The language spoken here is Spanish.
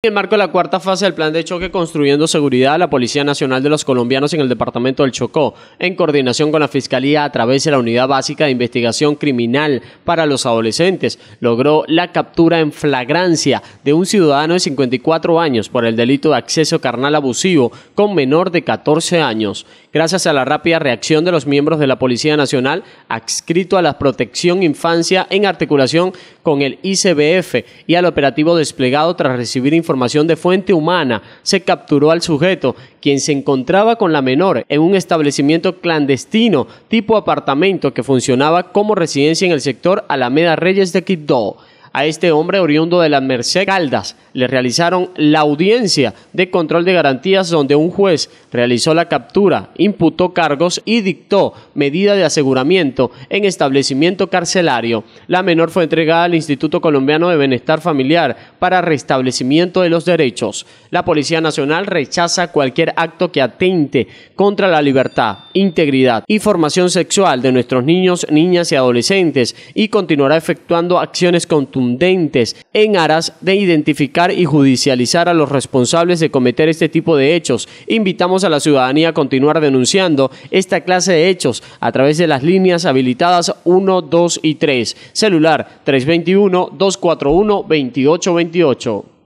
En el marco de la cuarta fase del plan de choque Construyendo Seguridad, la Policía Nacional de los Colombianos en el Departamento del Chocó, en coordinación con la Fiscalía a través de la Unidad Básica de Investigación Criminal para los Adolescentes, logró la captura en flagrancia de un ciudadano de 54 años por el delito de acceso carnal abusivo con menor de 14 años. Gracias a la rápida reacción de los miembros de la Policía Nacional, adscrito a la Protección Infancia en articulación con el ICBF y al operativo desplegado tras recibir información de fuente humana, se capturó al sujeto, quien se encontraba con la menor en un establecimiento clandestino tipo apartamento que funcionaba como residencia en el sector Alameda Reyes de Quito a este hombre oriundo de la Merced Caldas. Le realizaron la audiencia de control de garantías donde un juez realizó la captura, imputó cargos y dictó medida de aseguramiento en establecimiento carcelario. La menor fue entregada al Instituto Colombiano de Bienestar Familiar para restablecimiento de los derechos. La Policía Nacional rechaza cualquier acto que atente contra la libertad, integridad y formación sexual de nuestros niños, niñas y adolescentes y continuará efectuando acciones contundentes contundentes en aras de identificar y judicializar a los responsables de cometer este tipo de hechos. Invitamos a la ciudadanía a continuar denunciando esta clase de hechos a través de las líneas habilitadas 1, 2 y 3. Celular 321-241-2828.